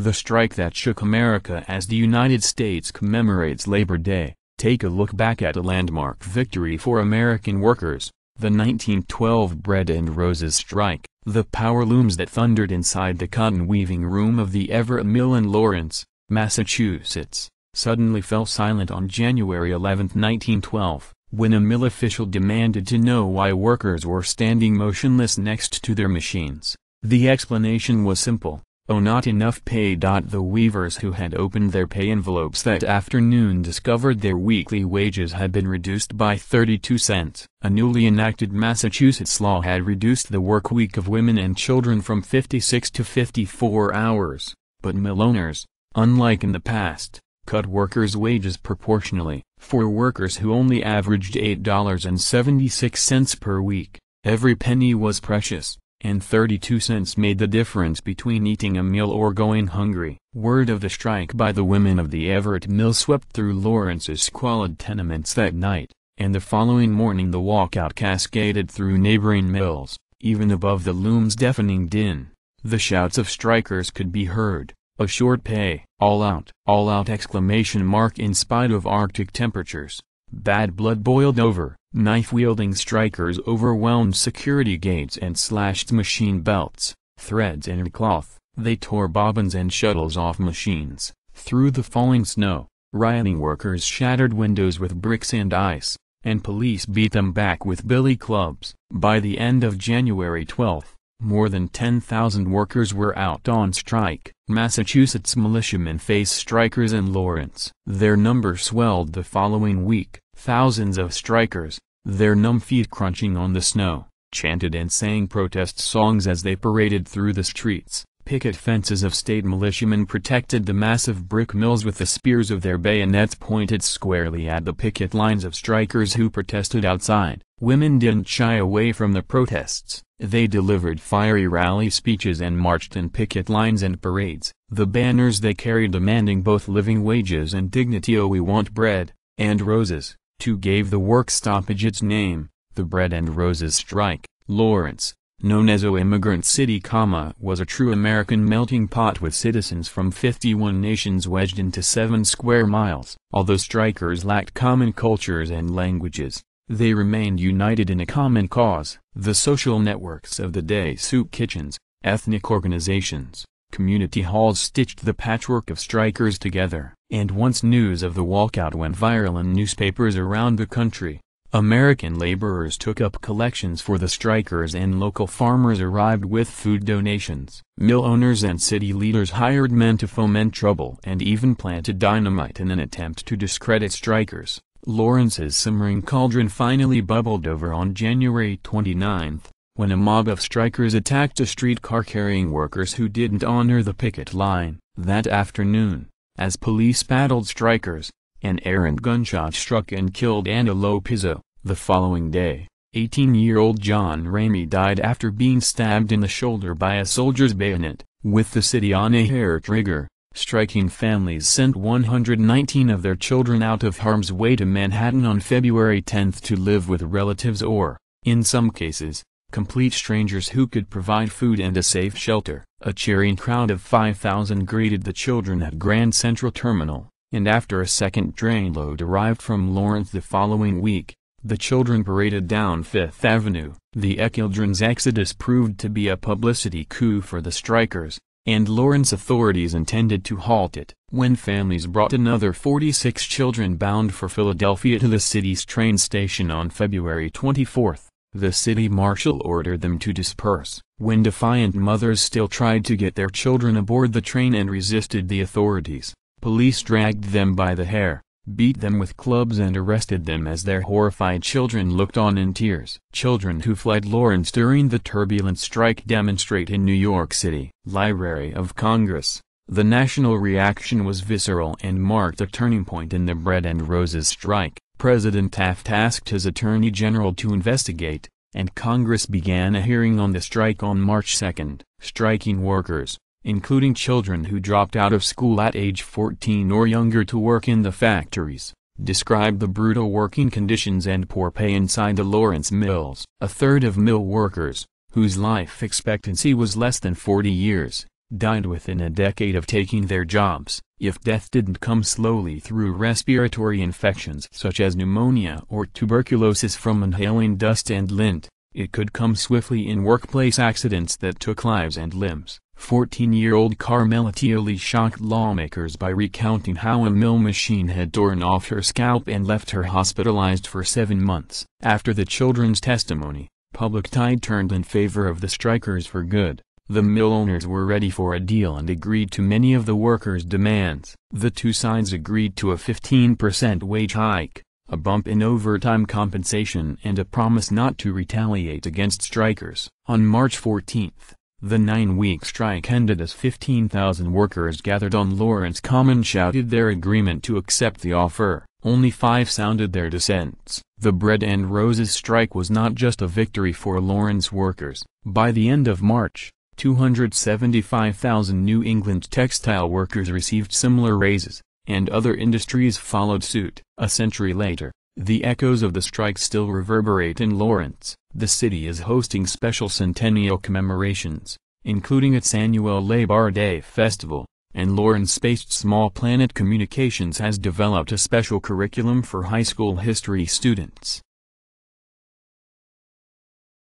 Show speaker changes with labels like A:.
A: The strike that shook America as the United States commemorates Labor Day, take a look back at a landmark victory for American workers, the 1912 Bread and Roses strike, the power looms that thundered inside the cotton weaving room of the Everett Mill in Lawrence, Massachusetts, suddenly fell silent on January 11, 1912 when a mill official demanded to know why workers were standing motionless next to their machines, the explanation was simple. Oh not enough pay. The weavers who had opened their pay envelopes that afternoon discovered their weekly wages had been reduced by 32 cents. A newly enacted Massachusetts law had reduced the work week of women and children from 56 to 54 hours, but mill owners, unlike in the past, cut workers' wages proportionally. For workers who only averaged $8.76 per week, every penny was precious and 32 cents made the difference between eating a meal or going hungry. Word of the strike by the women of the Everett Mill swept through Lawrence's squalid tenements that night, and the following morning the walkout cascaded through neighboring mills, even above the loom's deafening din. The shouts of strikers could be heard, of short pay, all out, all out exclamation mark in spite of arctic temperatures. Bad blood boiled over, Knife-wielding strikers overwhelmed security gates and slashed machine belts, threads and cloth. They tore bobbins and shuttles off machines. Through the falling snow, rioting workers shattered windows with bricks and ice, and police beat them back with billy clubs. By the end of January 12, more than 10,000 workers were out on strike. Massachusetts militiamen face strikers in Lawrence. Their number swelled the following week. Thousands of strikers, their numb feet crunching on the snow, chanted and sang protest songs as they paraded through the streets. Picket fences of state militiamen protected the massive brick mills with the spears of their bayonets pointed squarely at the picket lines of strikers who protested outside. Women didn't shy away from the protests. They delivered fiery rally speeches and marched in picket lines and parades. The banners they carried demanding both living wages and dignity oh we want bread, and roses. 2 gave the work stoppage its name, the Bread and Roses Strike. Lawrence, known as O Immigrant City, was a true American melting pot with citizens from 51 nations wedged into 7 square miles. Although strikers lacked common cultures and languages, they remained united in a common cause. The social networks of the day soup kitchens, ethnic organizations, community halls stitched the patchwork of strikers together. And once news of the walkout went viral in newspapers around the country, American laborers took up collections for the strikers and local farmers arrived with food donations. Mill owners and city leaders hired men to foment trouble and even planted dynamite in an attempt to discredit strikers. Lawrence's simmering cauldron finally bubbled over on January 29 when a mob of strikers attacked a streetcar carrying workers who didn't honor the picket line. That afternoon, as police battled strikers, an errant gunshot struck and killed Anna Lopizo. The following day, 18-year-old John Ramey died after being stabbed in the shoulder by a soldier's bayonet, with the city on a hair trigger. Striking families sent 119 of their children out of harm's way to Manhattan on February 10 to live with relatives or, in some cases, complete strangers who could provide food and a safe shelter. A cheering crowd of 5,000 greeted the children at Grand Central Terminal, and after a second train load arrived from Lawrence the following week, the children paraded down Fifth Avenue. The children's exodus proved to be a publicity coup for the strikers, and Lawrence authorities intended to halt it. When families brought another 46 children bound for Philadelphia to the city's train station on February 24, the city marshal ordered them to disperse. When defiant mothers still tried to get their children aboard the train and resisted the authorities, police dragged them by the hair, beat them with clubs and arrested them as their horrified children looked on in tears. Children who fled Lawrence during the turbulent strike demonstrate in New York City. Library of Congress The national reaction was visceral and marked a turning point in the Bread and Roses strike. President Taft asked his attorney general to investigate, and Congress began a hearing on the strike on March 2, striking workers, including children who dropped out of school at age 14 or younger to work in the factories, described the brutal working conditions and poor pay inside the Lawrence mills. A third of mill workers, whose life expectancy was less than 40 years, died within a decade of taking their jobs if death didn't come slowly through respiratory infections such as pneumonia or tuberculosis from inhaling dust and lint, it could come swiftly in workplace accidents that took lives and limbs. 14-year-old Carmela Tioli shocked lawmakers by recounting how a mill machine had torn off her scalp and left her hospitalized for seven months. After the children's testimony, public tide turned in favor of the strikers for good. The mill owners were ready for a deal and agreed to many of the workers' demands. The two sides agreed to a 15% wage hike, a bump in overtime compensation and a promise not to retaliate against strikers. On March 14, the nine-week strike ended as 15,000 workers gathered on Lawrence Common shouted their agreement to accept the offer. Only five sounded their dissents. The Bread and Roses strike was not just a victory for Lawrence workers. By the end of March, 275,000 New England textile workers received similar raises, and other industries followed suit. A century later, the echoes of the strike still reverberate in Lawrence. The city is hosting special centennial commemorations, including its annual Labor Day festival, and Lawrence-based Small Planet Communications has developed a special curriculum for high school history students.